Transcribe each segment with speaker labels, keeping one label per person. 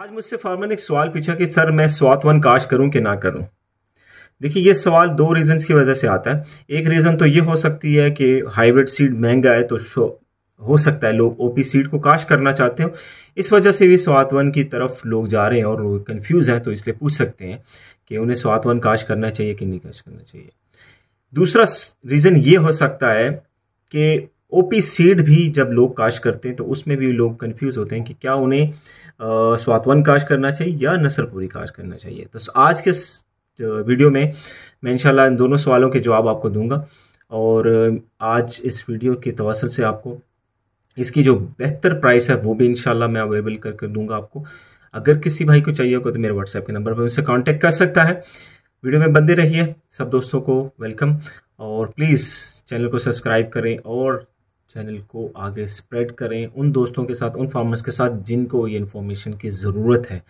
Speaker 1: आज मुझसे फार्मर ने एक सवाल पूछा कि सर मैं स्वात वन काश करूं कि ना करूं देखिए ये सवाल दो रीजंस की वजह से आता है एक रीज़न तो ये हो सकती है कि हाइब्रिड सीड महंगा है तो शो हो सकता है लोग ओपी सीड को काश करना चाहते हो इस वजह से भी स्वातवन की तरफ लोग जा रहे हैं और कंफ्यूज कन्फ्यूज़ हैं तो इसलिए पूछ सकते हैं कि उन्हें स्वातवन काश करना चाहिए कि नहीं काश करना चाहिए दूसरा रीज़न ये हो सकता है कि ओपी सीड भी जब लोग काश करते हैं तो उसमें भी लोग कंफ्यूज होते हैं कि क्या उन्हें स्वातवन काश करना चाहिए या नसरपुरी काश करना चाहिए तो आज के वीडियो में मैं इंशाल्लाह इन दोनों सवालों के जवाब आपको दूंगा और आज इस वीडियो के तवसल से आपको इसकी जो बेहतर प्राइस है वो भी इंशाल्लाह मैं अवेलेबल करके दूंगा आपको अगर किसी भाई को चाहिए होगा तो मेरे व्हाट्सएप के नंबर पर मुझसे कॉन्टेक्ट कर सकता है वीडियो में बंदे रहिए सब दोस्तों को वेलकम और प्लीज़ चैनल को सब्सक्राइब करें और चैनल को आगे स्प्रेड करें उन दोस्तों के साथ उन फार्मर्स के साथ जिनको ये इन्फॉर्मेशन की ज़रूरत है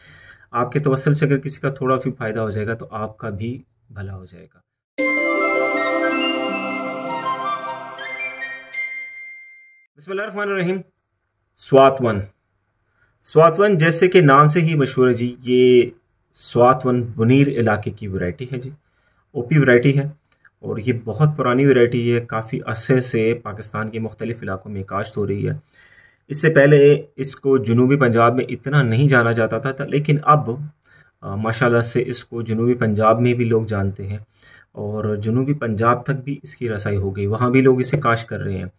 Speaker 1: आपके तवसल से अगर किसी का थोड़ा भी फ़ायदा हो जाएगा तो आपका भी भला हो जाएगा बसमीम स्वातवन स्वातवन जैसे के नाम से ही मशहूर है जी ये स्वातवन बुनीर इलाके की वैरायटी है जी ओपी वैरायटी है और ये बहुत पुरानी वैरायटी है काफ़ी अरसे से पाकिस्तान के मुख्तलिफ़ इलाकों में काश्त हो रही है इससे पहले इसको जनूबी पंजाब में इतना नहीं जाना जाता था, था लेकिन अब माशाल्लाह से इसको जनूबी पंजाब में भी लोग जानते हैं और जनूबी पंजाब तक भी इसकी रसाई हो गई वहाँ भी लोग इसे काश्त कर रहे हैं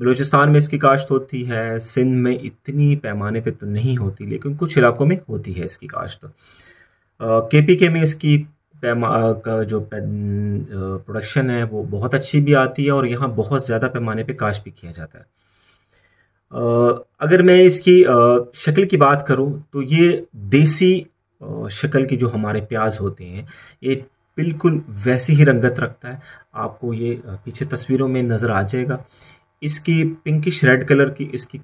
Speaker 1: बलूचिस्तान में इसकी काश्त होती है सिंध में इतनी पैमाने पे तो नहीं होती लेकिन कुछ इलाकों में होती है इसकी काश्त के पी के में इसकी पैमा का जो प्रोडक्शन है वो बहुत अच्छी भी आती है और यहाँ बहुत ज़्यादा पैमाने पे काश भी किया जाता है अगर मैं इसकी शक्ल की बात करूँ तो ये देसी शक्ल के जो हमारे प्याज होते हैं ये बिल्कुल वैसी ही रंगत रखता है आपको ये पीछे तस्वीरों में नज़र आ जाएगा इसकी पिंकिश रेड कलर की इसकी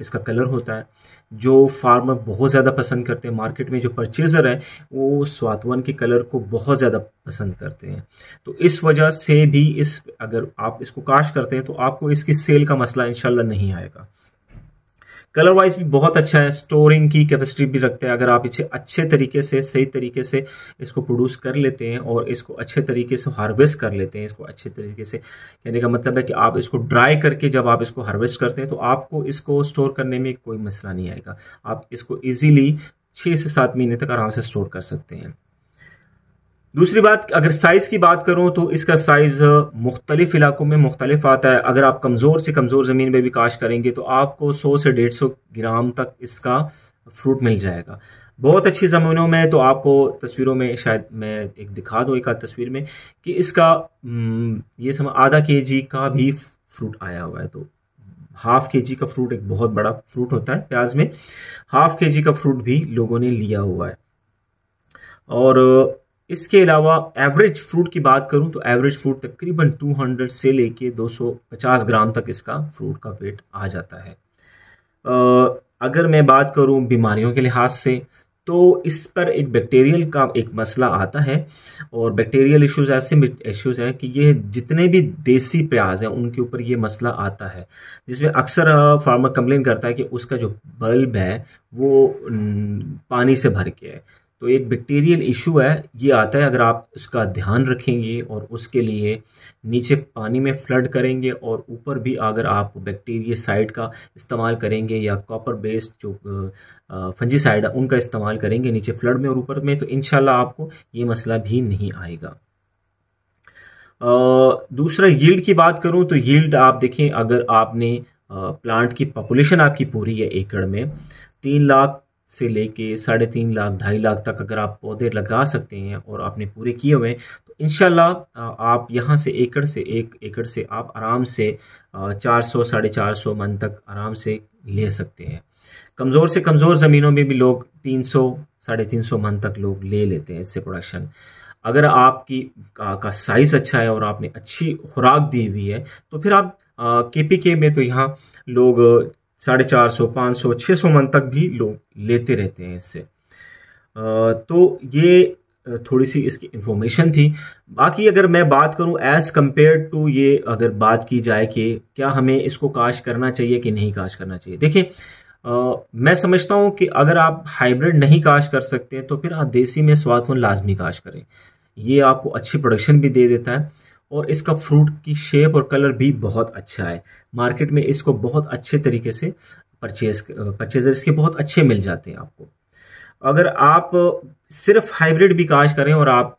Speaker 1: इसका कलर होता है जो फार्मर बहुत ज़्यादा पसंद करते हैं मार्केट में जो परचेज़र है वो स्वातवन के कलर को बहुत ज़्यादा पसंद करते हैं तो इस वजह से भी इस अगर आप इसको काश करते हैं तो आपको इसकी सेल का मसला इंशाल्लाह नहीं आएगा कलर वाइज भी बहुत अच्छा है स्टोरिंग की कैपेसिटी भी रखते हैं अगर आप इसे अच्छे तरीके से सही तरीके से इसको प्रोड्यूस कर लेते हैं और इसको अच्छे तरीके से हार्वेस्ट कर लेते हैं इसको अच्छे तरीके से कहने का मतलब है कि आप इसको ड्राई करके जब आप इसको हार्वेस्ट करते हैं तो आपको इसको स्टोर करने में कोई मसला नहीं आएगा आप इसको ईजिली छः से सात महीने तक आराम से स्टोर कर सकते हैं दूसरी बात अगर साइज की बात करूं तो इसका साइज मुख्तलिफ इलाकों में मुख्तलिफ आता है अगर आप कमजोर से कमजोर जमीन में भी काश करेंगे तो आपको 100 से 150 ग्राम तक इसका फ्रूट मिल जाएगा बहुत अच्छी ज़मीनों में तो आपको तस्वीरों में शायद मैं एक दिखा दूँ एक आध तस्वीर में कि इसका हम्म, ये समय आधा के जी का भी फ्रूट आया हुआ है तो हाफ के जी का फ्रूट एक बहुत बड़ा फ्रूट होता है प्याज में हाफ के जी का फ्रूट भी लोगों ने लिया हुआ है और इसके अलावा एवरेज फ्रूट की बात करूं तो एवरेज फ्रूट तकरीबन 200 से लेके 250 ग्राम तक इसका फ्रूट का वेट आ जाता है अगर मैं बात करूं बीमारियों के लिहाज से तो इस पर एक बैक्टीरियल का एक मसला आता है और बैक्टीरियल इश्यूज ऐसे इश्यूज हैं कि ये जितने भी देसी प्याज हैं उनके ऊपर ये मसला आता है जिसमें अक्सर फार्मर कंप्लेन करता है कि उसका जो बल्ब है वो पानी से भर के है तो एक बैक्टीरियल इशू है ये आता है अगर आप इसका ध्यान रखेंगे और उसके लिए नीचे पानी में फ्लड करेंगे और ऊपर भी अगर आप बैक्टीरिया साइड का इस्तेमाल करेंगे या कॉपर बेस्ड जो फंजी साइड है उनका इस्तेमाल करेंगे नीचे फ्लड में और ऊपर में तो इन आपको ये मसला भी नहीं आएगा दूसरा यील्ड की बात करूँ तो यील्ड आप देखें अगर आपने प्लांट की पॉपुलेशन आपकी पूरी है एकड़ में तीन लाख से लेके साढ़े तीन लाख ढाई लाख तक अगर आप पौधे लगा सकते हैं और आपने पूरे किए हुए हैं तो इन आप यहाँ से एकड़ से एक एकड़ से आप आराम से चार सौ साढ़े चार सौ मन तक आराम से ले सकते हैं कमज़ोर से कमज़ोर ज़मीनों में भी लोग तीन सौ साढ़े तीन सौ मन तक लोग ले लेते हैं इससे प्रोडक्शन अगर आपकी का, का साइज़ अच्छा है और आपने अच्छी खुराक दी हुई है तो फिर आप के पी के में तो यहाँ लोग साढ़े चार सौ पाँच सौ छः सौ मन तक भी लोग लेते रहते हैं इससे तो ये थोड़ी सी इसकी इन्फॉर्मेशन थी बाकी अगर मैं बात करूं एज़ कम्पेयर टू ये अगर बात की जाए कि क्या हमें इसको काश करना चाहिए कि नहीं काश करना चाहिए देखिए मैं समझता हूं कि अगर आप हाइब्रिड नहीं काश कर सकते हैं तो फिर आप देसी में स्वादफुन लाजमी काश करें ये आपको अच्छी प्रोडक्शन भी दे देता है और इसका फ्रूट की शेप और कलर भी बहुत अच्छा है मार्केट में इसको बहुत अच्छे तरीके से परचेज परचेजर इसके बहुत अच्छे मिल जाते हैं आपको अगर आप सिर्फ हाइब्रिड भी काश करें और आप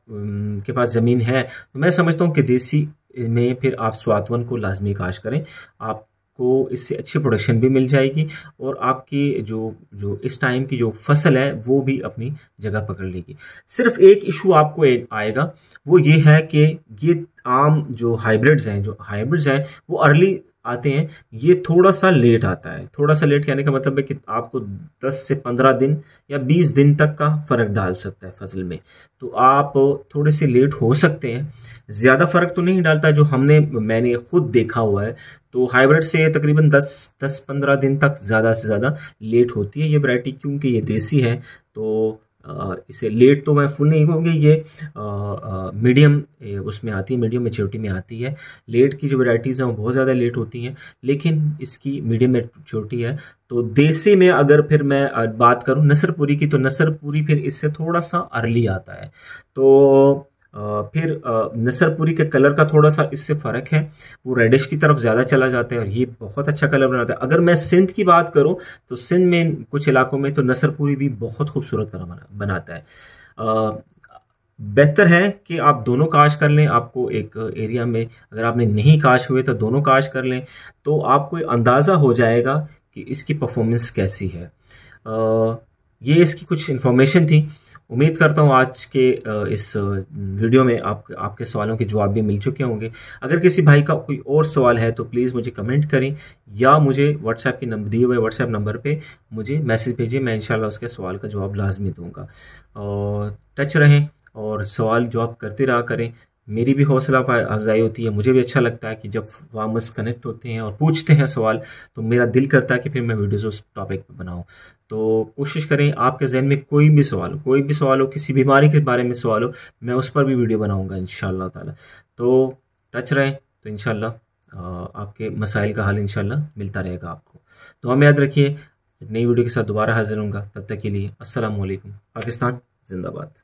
Speaker 1: के पास ज़मीन है तो मैं समझता हूँ कि देसी में फिर आप स्वातवन को लाजमी काश करें आप तो इससे अच्छी प्रोडक्शन भी मिल जाएगी और आपकी जो जो इस टाइम की जो फसल है वो भी अपनी जगह पकड़ लेगी सिर्फ एक इशू आपको एक आएगा वो ये है कि ये आम जो हाइब्रिड्स हैं जो हाइब्रिड्स हैं वो अर्ली आते हैं ये थोड़ा सा लेट आता है थोड़ा सा लेट कहने का मतलब है कि आपको 10 से 15 दिन या 20 दिन तक का फ़र्क डाल सकता है फसल में तो आप थोड़े से लेट हो सकते हैं ज़्यादा फ़र्क तो नहीं डालता जो हमने मैंने खुद देखा हुआ है तो हाइब्रिड से तकरीबन 10 10 15 दिन तक ज़्यादा से ज़्यादा लेट होती है ये वरायटी क्योंकि ये देसी है तो इसे लेट तो मैं फुल नहीं कहूँगी ये मीडियम उसमें आती है मीडियम मेच्योरिटी में आती है लेट की जो वैराइटीज़ हैं वो बहुत ज़्यादा लेट होती हैं लेकिन इसकी मीडियम मेच्योरिटी है तो देसी में अगर फिर मैं बात करूँ नसरपुरी की तो नसरपुरी फिर इससे थोड़ा सा अर्ली आता है तो फिर नसरपुरी के कलर का थोड़ा सा इससे फ़र्क है वो रेडिश की तरफ ज़्यादा चला जाता है और ये बहुत अच्छा कलर बनाता है अगर मैं सिंध की बात करूँ तो सिंध में कुछ इलाकों में तो नसरपुरी भी बहुत खूबसूरत कलर बनाता है बेहतर है कि आप दोनों काश कर लें आपको एक एरिया में अगर आपने नहीं काश हुए तो दोनों काश कर लें तो आपको अंदाज़ा हो जाएगा कि इसकी परफॉर्मेंस कैसी है आ, ये इसकी कुछ इन्फॉर्मेशन थी उम्मीद करता हूँ आज के इस वीडियो में आप आपके सवालों के जवाब भी मिल चुके होंगे अगर किसी भाई का कोई और सवाल है तो प्लीज़ मुझे कमेंट करें या मुझे व्हाट्सएप के नंबर दिए हुए व्हाट्सएप नंबर पे मुझे मैसेज भेजिए मैं इंशाल्लाह उसके सवाल का जवाब लाजमी दूंगा और टच रहें और सवाल जवाब करते रहा करें मेरी भी हौसला अफजाई होती है मुझे भी अच्छा लगता है कि जब वामस कनेक्ट होते हैं और पूछते हैं सवाल तो मेरा दिल करता है कि फिर मैं वीडियोज़ उस टॉपिक पर बनाऊँ तो कोशिश करें आपके जहन में कोई भी सवाल हो कोई भी सवाल हो किसी बीमारी के बारे में सवाल हो मैं उस पर भी वीडियो बनाऊँगा इन ताला तो टच रहें तो इन आपके मसाइल का हल इन मिलता रहेगा आपको तो हम याद रखिए नई वीडियो के साथ दोबारा हाजिर होंगे तब तक के लिए असलम पाकिस्तान जिंदाबाद